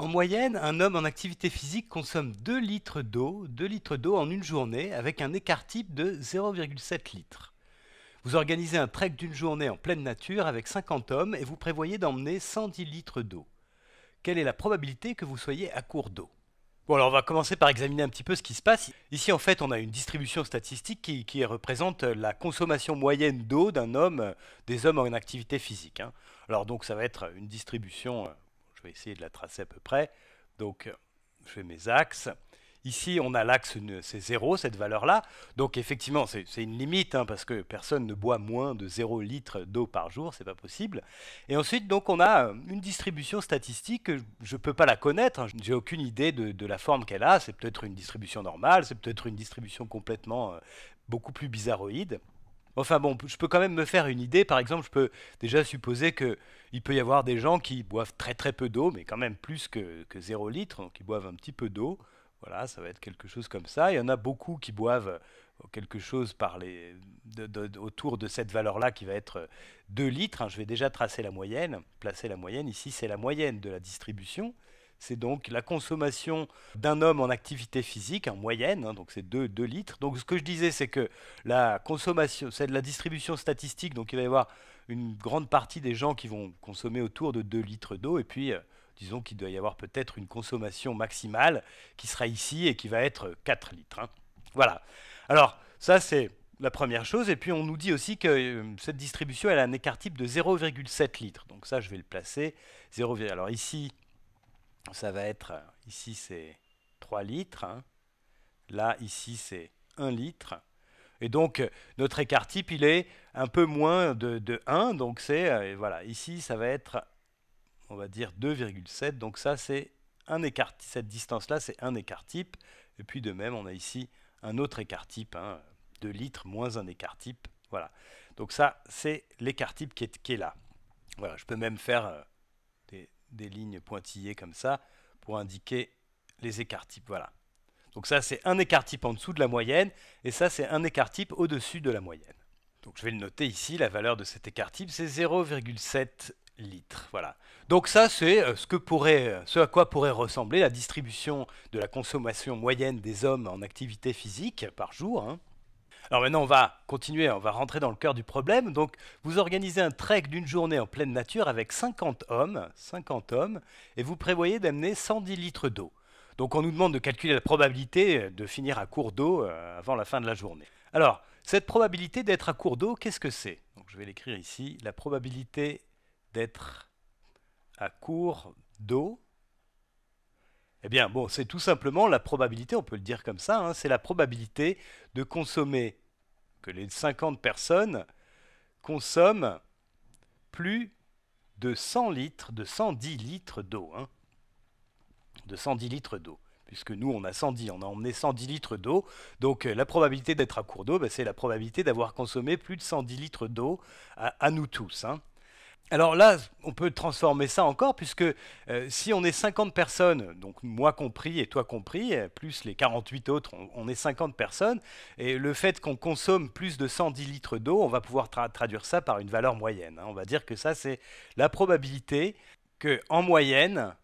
En moyenne, un homme en activité physique consomme 2 litres d'eau, 2 litres d'eau en une journée, avec un écart type de 0,7 litres. Vous organisez un trek d'une journée en pleine nature avec 50 hommes et vous prévoyez d'emmener 110 litres d'eau. Quelle est la probabilité que vous soyez à court d'eau Bon alors on va commencer par examiner un petit peu ce qui se passe. Ici en fait on a une distribution statistique qui, représente la consommation moyenne d'eau d'un homme, des hommes en activité physique. Hein. Alors donc ça va être une distribution euh, je vais essayer de la tracer à peu près. Donc, euh, je fais mes axes. Ici, on a l'axe, c'est 0, cette valeur-là. Donc, effectivement, c'est une limite, hein, parce que personne ne boit moins de 0 litre d'eau par jour, c'est pas possible. Et ensuite, donc, on a euh, une distribution statistique, je ne peux pas la connaître, hein. Je n'ai aucune idée de, la forme qu'elle a. C'est peut-être une distribution normale, c'est peut-être une distribution complètement euh, beaucoup plus bizarroïde. Enfin bon, je peux quand même me faire une idée. Par exemple, je peux déjà supposer que il peut y avoir des gens qui boivent très très peu d'eau, mais quand même plus que, 0 litre, donc ils boivent un petit peu d'eau. Voilà, ça va être quelque chose comme ça. Il y en a beaucoup qui boivent euh, quelque chose autour de cette valeur-là qui va être 2 litres. Hein. Je vais déjà tracer la moyenne, placer la moyenne. Ici, c'est la moyenne de la distribution. C'est donc la consommation d'un homme en activité physique en moyenne, hein, donc c'est 2, litres. Donc ce que je disais, c'est que la consommation, c'est de la distribution statistique, donc il va y avoir une grande partie des gens qui vont consommer autour de 2 litres d'eau, et puis euh, disons qu'il doit y avoir peut-être une consommation maximale qui sera ici et qui va être 4 litres. Hein. Voilà. Alors ça c'est la première chose. Et puis on nous dit aussi que euh, cette distribution, elle a un écart type de 0,7 litres. Donc ça, je vais le placer. 0, alors ici, ça va être, ici c'est 3 litres, hein. là ici c'est 1 litre. Et donc notre écart type il est un peu moins de, 1, donc c'est, euh, voilà, ici ça va être, on va dire 2,7, donc ça c'est un écart, type cette distance là c'est un écart type, et puis de même on a ici un autre écart type, 2 hein, litres moins un écart type, voilà. Donc ça c'est l'écart type qui est, qui est, là. Voilà, je peux même faire... Euh, des lignes pointillées comme ça pour indiquer les écarts types. Voilà. Donc ça, c'est un écart type en dessous de la moyenne, et ça, c'est un écart type au-dessus de la moyenne. Donc je vais le noter ici, la valeur de cet écart type, c'est 0,7 litres. Voilà. Donc ça, c'est euh, ce, que pourrait, euh, ce à quoi pourrait ressembler la distribution de la consommation moyenne des hommes en activité physique par jour. Hein. Alors maintenant, on va continuer, on va rentrer dans le cœur du problème. Donc, vous organisez un trek d'une journée en pleine nature avec 50 hommes, 50 hommes, et vous prévoyez d'amener 110 litres d'eau. Donc, on nous demande de calculer la probabilité de finir à court d'eau euh, avant la fin de la journée. Alors, cette probabilité d'être à court d'eau, qu'est-ce que c'est je vais l'écrire ici. La probabilité d'être à court d'eau eh bien, bon, c'est tout simplement la probabilité, on peut le dire comme ça, hein, c'est la probabilité de consommer, que les 50 personnes consomment plus de 100 litres, de 110 litres d'eau. Hein. de 110 litres d'eau. Puisque nous, on a 110, on a emmené 110 litres d'eau. Donc, euh, la probabilité d'être à court d'eau, ben, c'est la probabilité d'avoir consommé plus de 110 litres d'eau à, nous tous. Hein. Alors là, on peut transformer ça encore, puisque euh, si on est 50 personnes, donc moi compris et toi compris, plus les 48 autres, on, est 50 personnes, et le fait qu'on consomme plus de 110 litres d'eau, on va pouvoir traduire ça par une valeur moyenne. Hein. On va dire que ça, c'est la probabilité que, en moyenne,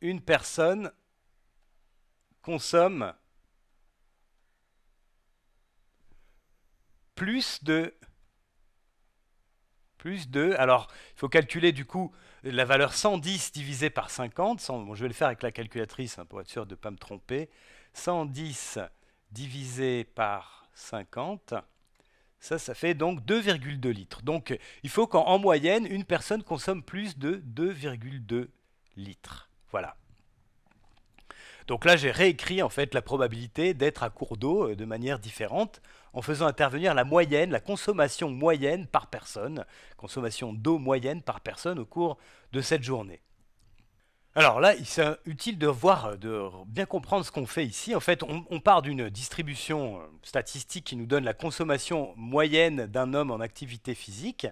une personne consomme plus de... Plus de... Alors, il faut calculer du coup la valeur 110 divisé par 50. je vais le faire avec la calculatrice hein, pour être sûr de ne pas me tromper. 110 divisé par 50. Ça, ça fait donc 2,2 litres. Donc, il faut qu'en moyenne, une personne consomme plus de 2,2 litres. Voilà. Donc là, j'ai réécrit en fait la probabilité d'être à court d'eau euh, de manière différente en faisant intervenir la moyenne, la consommation moyenne par personne, consommation d'eau moyenne par personne au cours de cette journée. Alors là, c'est utile de voir, euh, de bien comprendre ce qu'on fait ici. En fait, on part d'une distribution euh, statistique qui nous donne la consommation moyenne d'un homme en activité physique.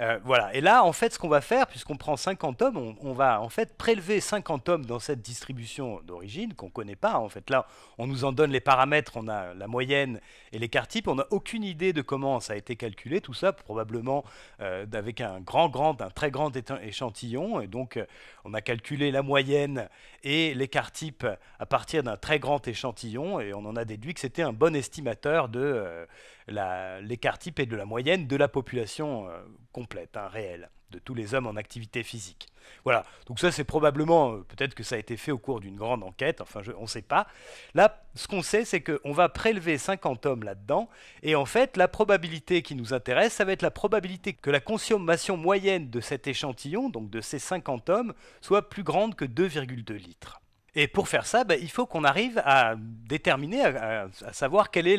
Euh, voilà. Et là, en fait, ce qu'on va faire, puisqu'on prend 50 hommes, on, va en fait prélever 50 hommes dans cette distribution d'origine qu'on ne connaît pas. En fait, là, on nous en donne les paramètres, on a la moyenne et l'écart type. On n'a aucune idée de comment ça a été calculé. Tout ça, probablement euh, avec un grand, grand, un très grand échantillon. Et donc, euh, on a calculé la moyenne et l'écart type à partir d'un très grand échantillon. Et on en a déduit que c'était un bon estimateur de l'écart type est de la moyenne de la population euh, complète, hein, réelle, de tous les hommes en activité physique. Voilà, donc ça c'est probablement, euh, peut-être que ça a été fait au cours d'une grande enquête, enfin je, on ne sait pas. Là, ce qu'on sait, c'est qu'on va prélever 50 hommes là-dedans, et en fait, la probabilité qui nous intéresse, ça va être la probabilité que la consommation moyenne de cet échantillon, donc de ces 50 hommes, soit plus grande que 2,2 litres. Et pour faire ça, bah, il faut qu'on arrive à déterminer, à, savoir quelle est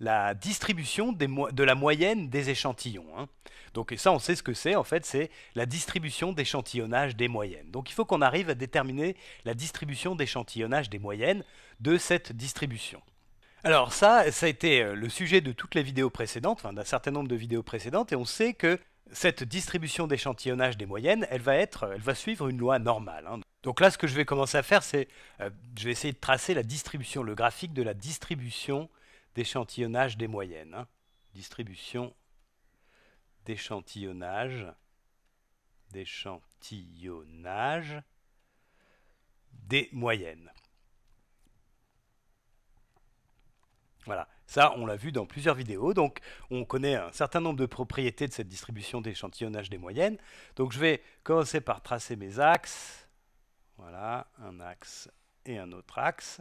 la, distribution de la moyenne des échantillons. Hein. Donc ça, on sait ce que c'est. En fait, c'est la distribution d'échantillonnage des moyennes. Donc il faut qu'on arrive à déterminer la distribution d'échantillonnage des moyennes de cette distribution. Alors ça, ça a été euh, le sujet de toutes les vidéos précédentes, enfin d'un certain nombre de vidéos précédentes, et on sait que cette distribution d'échantillonnage des moyennes, elle va, être, elle va suivre une loi normale. Hein. Donc là, ce que je vais commencer à faire, c'est euh, je vais essayer de tracer la distribution, le graphique de la distribution d'échantillonnage des moyennes. Hein. Distribution d'échantillonnage des moyennes. Voilà, ça on l'a vu dans plusieurs vidéos, donc on connaît un certain nombre de propriétés de cette distribution d'échantillonnage des moyennes. Donc je vais commencer par tracer mes axes. Voilà, un axe et un autre axe.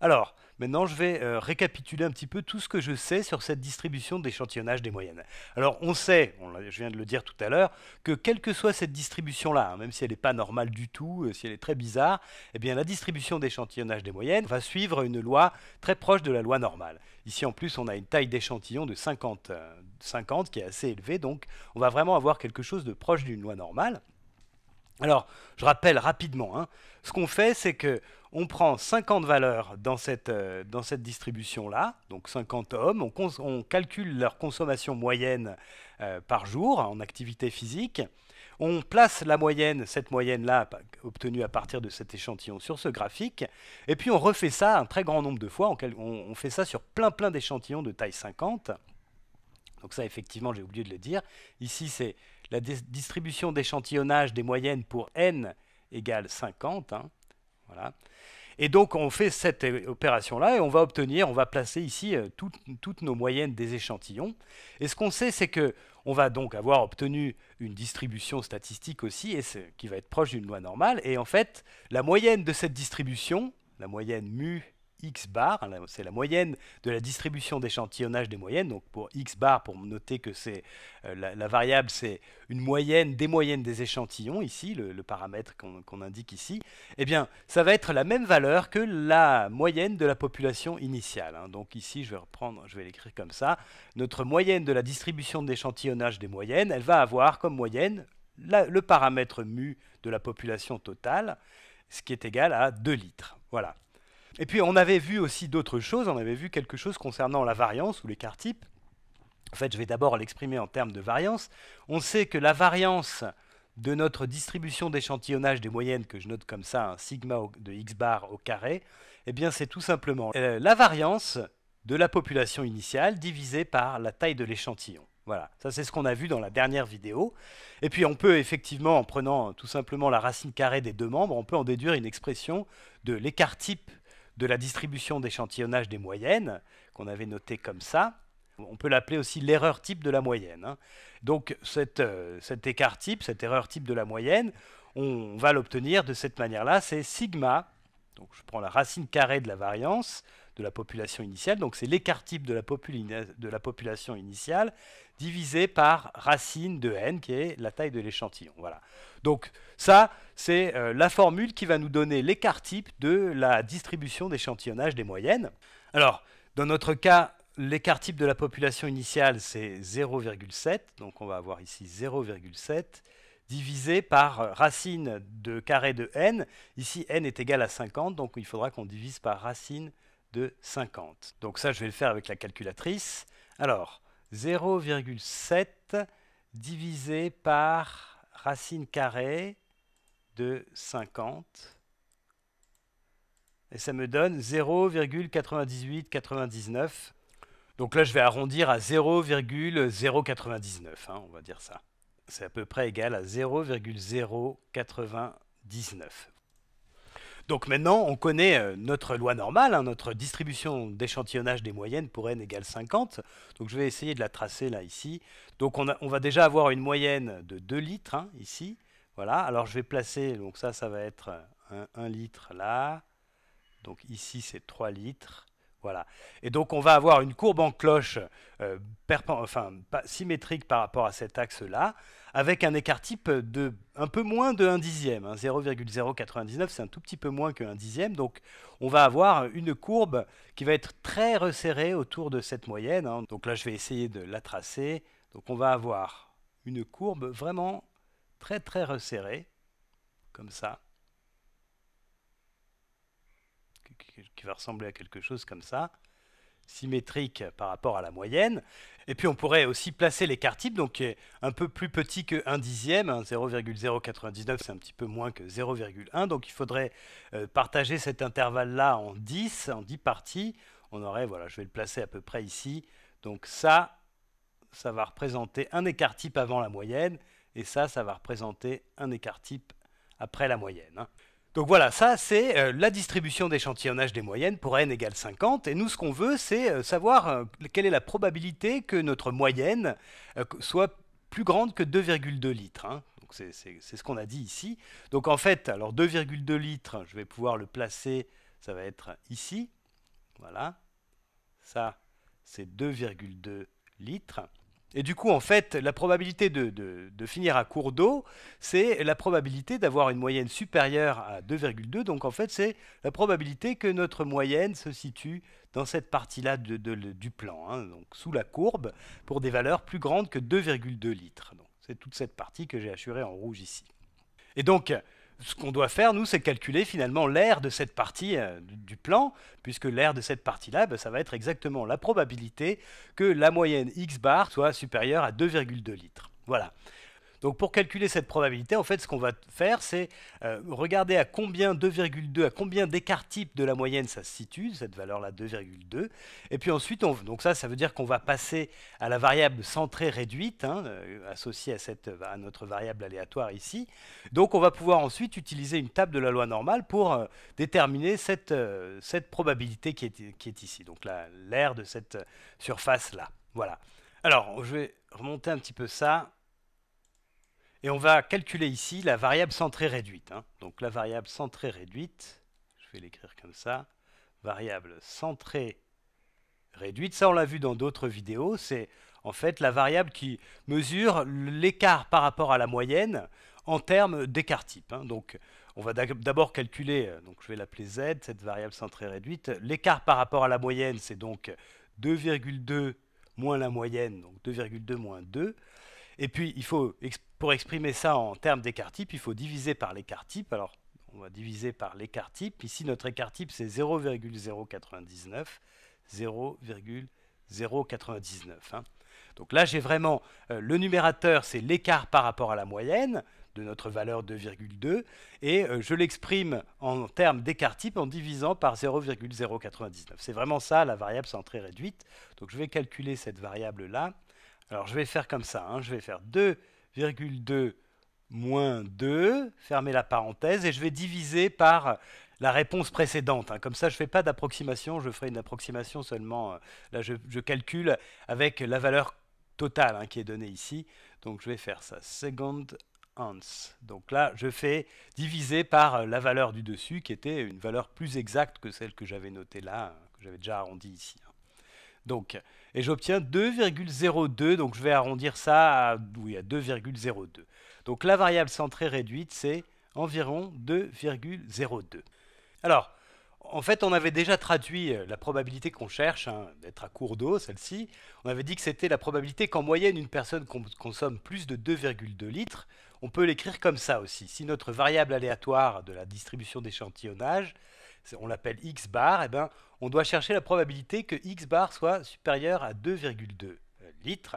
Alors, maintenant, je vais euh, récapituler un petit peu tout ce que je sais sur cette distribution d'échantillonnage des moyennes. Alors, on sait, je viens de le dire tout à l'heure, que quelle que soit cette distribution-là, hein, même si elle n'est pas normale du tout, euh, si elle est très bizarre, eh bien, la distribution d'échantillonnage des moyennes va suivre une loi très proche de la loi normale. Ici, en plus, on a une taille d'échantillon de 50 euh, qui est assez élevée, donc on va vraiment avoir quelque chose de proche d'une loi normale. Alors, je rappelle rapidement, hein, ce qu'on fait, c'est que on prend 50 valeurs euh, dans cette, distribution-là, donc 50 hommes, on, calcule leur consommation moyenne euh, par jour en activité physique, on place la moyenne, cette moyenne-là, obtenue à partir de cet échantillon sur ce graphique, et puis on refait ça un très grand nombre de fois, on, on fait ça sur plein plein d'échantillons de taille 50, donc ça, effectivement, j'ai oublié de le dire. Ici, c'est la distribution d'échantillonnage des moyennes pour n égale 50. Hein. Voilà. Et donc, on fait cette euh, opération-là et on va obtenir, on va placer ici euh, toutes nos moyennes des échantillons. Et ce qu'on sait, c'est que on va donc avoir obtenu une distribution statistique aussi, et qui va être proche d'une loi normale. Et en fait, la moyenne de cette distribution, la moyenne mu x bar, c'est la moyenne de la distribution d'échantillonnage des moyennes, donc pour x bar, pour noter que c'est euh, la, variable, c'est une moyenne des moyennes des échantillons, ici, le, paramètre qu'on indique ici, eh bien, ça va être la même valeur que la moyenne de la population initiale. Hein. Donc ici, je vais reprendre, je vais l'écrire comme ça. Notre moyenne de la distribution d'échantillonnage des moyennes, elle va avoir comme moyenne le paramètre mu de la population totale, ce qui est égal à 2 litres. Voilà. Et puis on avait vu aussi d'autres choses, on avait vu quelque chose concernant la variance ou l'écart type. En fait, je vais d'abord l'exprimer en termes de variance. On sait que la variance de notre distribution d'échantillonnage des moyennes, que je note comme ça, un sigma de x bar au carré, eh bien c'est tout simplement euh, la variance de la population initiale divisée par la taille de l'échantillon. Voilà, ça c'est ce qu'on a vu dans la dernière vidéo. Et puis on peut effectivement, en prenant tout simplement la racine carrée des deux membres, on peut en déduire une expression de l'écart type de la distribution d'échantillonnage des moyennes, qu'on avait noté comme ça. On peut l'appeler aussi l'erreur type de la moyenne. Hein. Donc euh, cet écart type, cette erreur type de la moyenne, on va l'obtenir de cette manière-là. C'est sigma, donc je prends la racine carrée de la variance, de la population initiale. Donc c'est l'écart type de la, population initiale divisé par racine de n, qui est la taille de l'échantillon. Voilà. Donc ça, c'est euh, la formule qui va nous donner l'écart type de la distribution d'échantillonnage des moyennes. Alors, dans notre cas, l'écart type de la population initiale, c'est 0,7. Donc on va avoir ici 0,7 divisé par racine de carré de n. Ici, n est égal à 50, donc il faudra qu'on divise par racine 50. Donc ça, je vais le faire avec la calculatrice. Alors, 0,7 divisé par racine carrée de 50. Et ça me donne 0,9899. Donc là, je vais arrondir à 0,099, hein, on va dire ça. C'est à peu près égal à 0,099. Donc maintenant, on connaît euh, notre loi normale, hein, notre distribution d'échantillonnage des moyennes pour n égale 50. Donc je vais essayer de la tracer là, ici. Donc on, va déjà avoir une moyenne de 2 litres, hein, ici. Voilà, alors je vais placer, donc ça, ça va être 1, euh, litre là. Donc ici, c'est 3 litres. Voilà. Et donc on va avoir une courbe en cloche euh, symétrique par rapport à cet axe-là, avec un écart type de un peu moins de 1 dixième. 0,099, hein. c'est un tout petit peu moins que 1 dixième. Donc on va avoir une courbe qui va être très resserrée autour de cette moyenne. Hein. Donc là, je vais essayer de la tracer. Donc on va avoir une courbe vraiment très très resserrée, comme ça qui va ressembler à quelque chose comme ça, symétrique par rapport à la moyenne. Et puis on pourrait aussi placer l'écart type, donc un peu plus petit que 1 dixième, 0,099 hein, c'est un petit peu moins que 0,1, donc il faudrait euh, partager cet intervalle-là en 10, en 10 parties. On aurait, voilà, je vais le placer à peu près ici. Donc ça, ça va représenter un écart type avant la moyenne, et ça, ça va représenter un écart type après la moyenne. Hein. Donc voilà, ça c'est euh, la distribution d'échantillonnage des moyennes pour n égale 50. Et nous ce qu'on veut c'est euh, savoir euh, quelle est la probabilité que notre moyenne soit plus grande que 2,2 litres. Hein. c'est ce qu'on a dit ici. Donc en fait, alors 2,2 litres, je vais pouvoir le placer, ça va être ici. Voilà. Ça, c'est 2,2 litres. Et du coup, en fait, la probabilité de, finir à cours d'eau, c'est la probabilité d'avoir une moyenne supérieure à 2,2. Donc en fait, c'est la probabilité que notre moyenne se situe dans cette partie-là du plan, hein. donc sous la courbe, pour des valeurs plus grandes que 2,2 litres. C'est toute cette partie que j'ai assurée en rouge ici. Et donc, ce qu'on doit faire, nous, c'est calculer finalement l'aire de cette partie euh, du plan, puisque l'aire de cette partie-là, ben, ça va être exactement la probabilité que la moyenne X bar soit supérieure à 2,2 litres. Voilà. Donc pour calculer cette probabilité, en fait, ce qu'on va faire, c'est euh, regarder à combien 2,2, à combien d'écart type de la moyenne ça se situe, cette valeur-là 2,2. Et puis ensuite, donc ça, ça veut dire qu'on va passer à la variable centrée réduite, hein, euh, associée à, cette, notre variable aléatoire ici. Donc on va pouvoir ensuite utiliser une table de la loi normale pour euh, déterminer cette, probabilité qui est, qui est ici, donc l'air de cette surface-là. Voilà. Alors, je vais remonter un petit peu ça. Et on va calculer ici la variable centrée réduite. Hein. Donc la variable centrée réduite, je vais l'écrire comme ça, variable centrée réduite, ça on l'a vu dans d'autres vidéos, c'est en fait la variable qui mesure l'écart par rapport à la moyenne en termes d'écart type. Hein. Donc on va d'abord calculer, donc je vais l'appeler z, cette variable centrée réduite. L'écart par rapport à la moyenne, c'est donc 2,2 moins la moyenne, donc 2,2 moins 2. Et puis, il faut, pour exprimer ça en termes d'écart type, il faut diviser par l'écart type. Alors, on va diviser par l'écart type. Ici, notre écart type, c'est 0,099, 0,099. Hein. Donc là, j'ai vraiment euh, le numérateur, c'est l'écart par rapport à la moyenne de notre valeur 2,2, et euh, je l'exprime en termes d'écart type en divisant par 0,099. C'est vraiment ça, la variable centrée réduite. Donc je vais calculer cette variable-là. Alors je vais faire comme ça, hein. je vais faire 2,2 moins 2, fermer la parenthèse, et je vais diviser par la réponse précédente. Hein. Comme ça, je ne fais pas d'approximation, je ferai une approximation seulement. Euh, là, je, calcule avec la valeur totale hein, qui est donnée ici. Donc je vais faire ça, second ans. Donc là, je fais diviser par euh, la valeur du dessus, qui était une valeur plus exacte que celle que j'avais notée là, que j'avais déjà arrondie ici. Donc, et j'obtiens 2,02, donc je vais arrondir ça à, 2,02. Donc la variable centrée réduite, c'est environ 2,02. Alors, en fait, on avait déjà traduit euh, la probabilité qu'on cherche hein, d'être à cours d'eau, celle-ci. On avait dit que c'était la probabilité qu'en moyenne une personne consomme plus de 2,2 litres. On peut l'écrire comme ça aussi. Si notre variable aléatoire de la distribution d'échantillonnage, on l'appelle x bar, et eh ben, on doit chercher la probabilité que x bar soit supérieur à 2,2 euh, litres,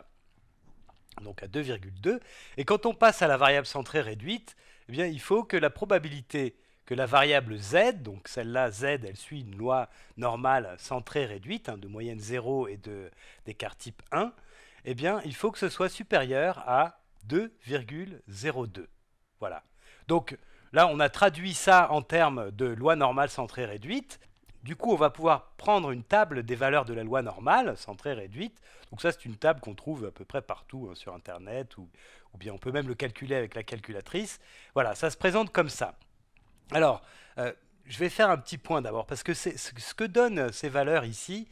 donc à 2,2. Et quand on passe à la variable centrée réduite, eh bien, il faut que la probabilité que la variable z, donc celle-là z, elle suit une loi normale centrée réduite, hein, de moyenne 0 et d'écart type 1, eh bien, il faut que ce soit supérieur à 2,02. Voilà. Donc, Là, on a traduit ça en termes de loi normale centrée réduite. Du coup, on va pouvoir prendre une table des valeurs de la loi normale, centrée réduite. Donc ça, c'est une table qu'on trouve à peu près partout hein, sur Internet, ou, bien on peut même le calculer avec la calculatrice. Voilà, ça se présente comme ça. Alors, euh, je vais faire un petit point d'abord, parce que ce que donnent ces valeurs ici,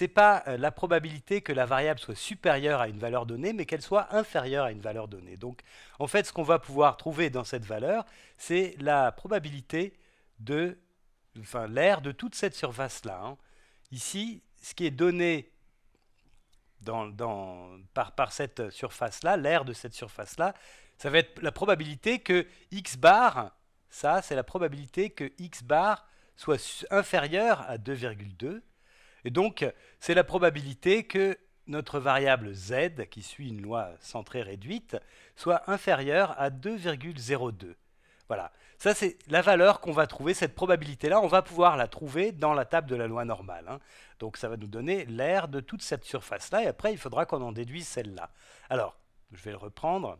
n'est pas euh, la probabilité que la variable soit supérieure à une valeur donnée, mais qu'elle soit inférieure à une valeur donnée. Donc, en fait, ce qu'on va pouvoir trouver dans cette valeur, c'est la probabilité de, enfin, de toute cette surface-là. Hein. Ici, ce qui est donné par, cette surface-là, l'air de cette surface-là, ça va être la probabilité que x bar, ça, c'est la probabilité que x bar soit inférieur à 2,2 et donc, c'est la probabilité que notre variable z, qui suit une loi centrée réduite, soit inférieure à 2,02. Voilà, ça c'est la valeur qu'on va trouver, cette probabilité-là, on va pouvoir la trouver dans la table de la loi normale. Hein. Donc ça va nous donner l'air de toute cette surface-là, et après il faudra qu'on en déduise celle-là. Alors, je vais le reprendre.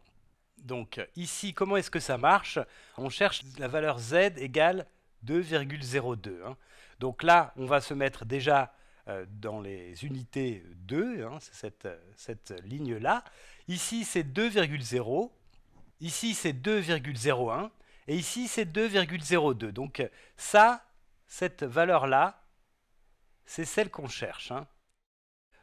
Donc ici, comment est-ce que ça marche On cherche la valeur z égale 2,02. Hein. Donc là, on va se mettre déjà euh, dans les unités 2, hein, cette, ligne-là. Ici, c'est 2,0. Ici, c'est 2,01. Et ici, c'est 2,02. Donc ça, cette valeur-là, c'est celle qu'on cherche. Hein.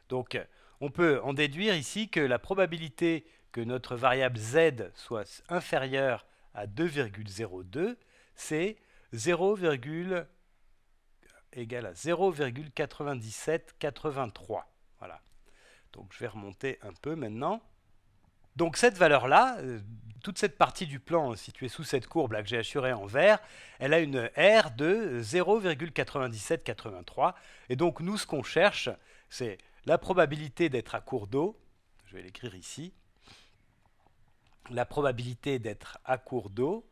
Donc on peut en déduire ici que la probabilité que notre variable z soit inférieure à 2,02, c'est 0,02 égale à 0,9783. Voilà. Donc je vais remonter un peu maintenant. Donc cette valeur-là, euh, toute cette partie du plan euh, située sous cette courbe là que j'ai assurée en vert, elle a une R de 0,9783. Et donc nous, ce qu'on cherche, c'est la probabilité d'être à cours d'eau. Je vais l'écrire ici. La probabilité d'être à cours d'eau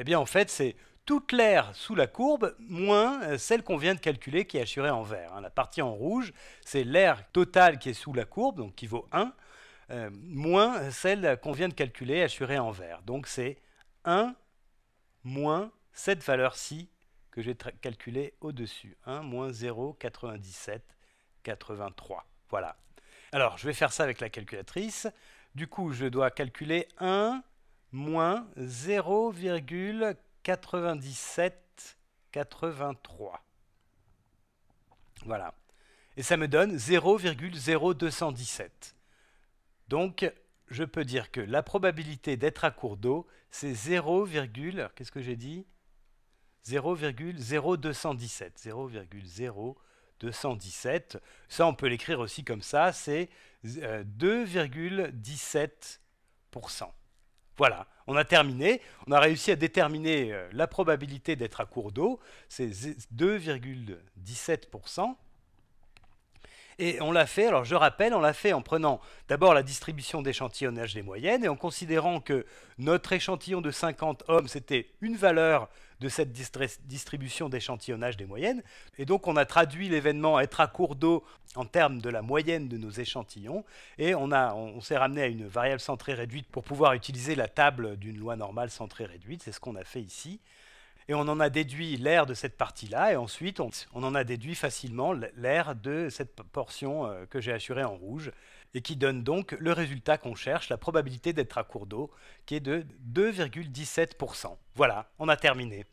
Eh bien, en fait, c'est toute l'aire sous la courbe moins euh, celle qu'on vient de calculer qui est assurée en vert. Hein. La partie en rouge, c'est l'aire totale qui est sous la courbe, donc qui vaut 1, euh, moins celle qu'on vient de calculer assurée en vert. Donc c'est 1 moins cette valeur-ci que j'ai calculée au-dessus. 1 moins 0, 97, 83. Voilà. Alors, je vais faire ça avec la calculatrice. Du coup, je dois calculer 1 moins 0,9783. Voilà. Et ça me donne 0,0217. Donc, je peux dire que la probabilité d'être à cours d'eau, c'est 0, qu'est-ce que j'ai dit 0,0217. 0,0217. Ça, on peut l'écrire aussi comme ça, c'est 2,17%. Euh, voilà, on a terminé. On a réussi à déterminer euh, la probabilité d'être à cours d'eau. C'est 2,17%. Et on l'a fait, alors je rappelle, on l'a fait en prenant d'abord la distribution d'échantillonnage des moyennes et en considérant que notre échantillon de 50 hommes, c'était une valeur de cette distribution d'échantillonnage des moyennes. Et donc on a traduit l'événement être à cours d'eau en termes de la moyenne de nos échantillons. Et on, on s'est ramené à une variable centrée réduite pour pouvoir utiliser la table d'une loi normale centrée réduite. C'est ce qu'on a fait ici et on en a déduit l'air de cette partie-là, et ensuite on, en a déduit facilement l'air de cette portion euh, que j'ai assurée en rouge, et qui donne donc le résultat qu'on cherche, la probabilité d'être à cours d'eau, qui est de 2,17%. Voilà, on a terminé.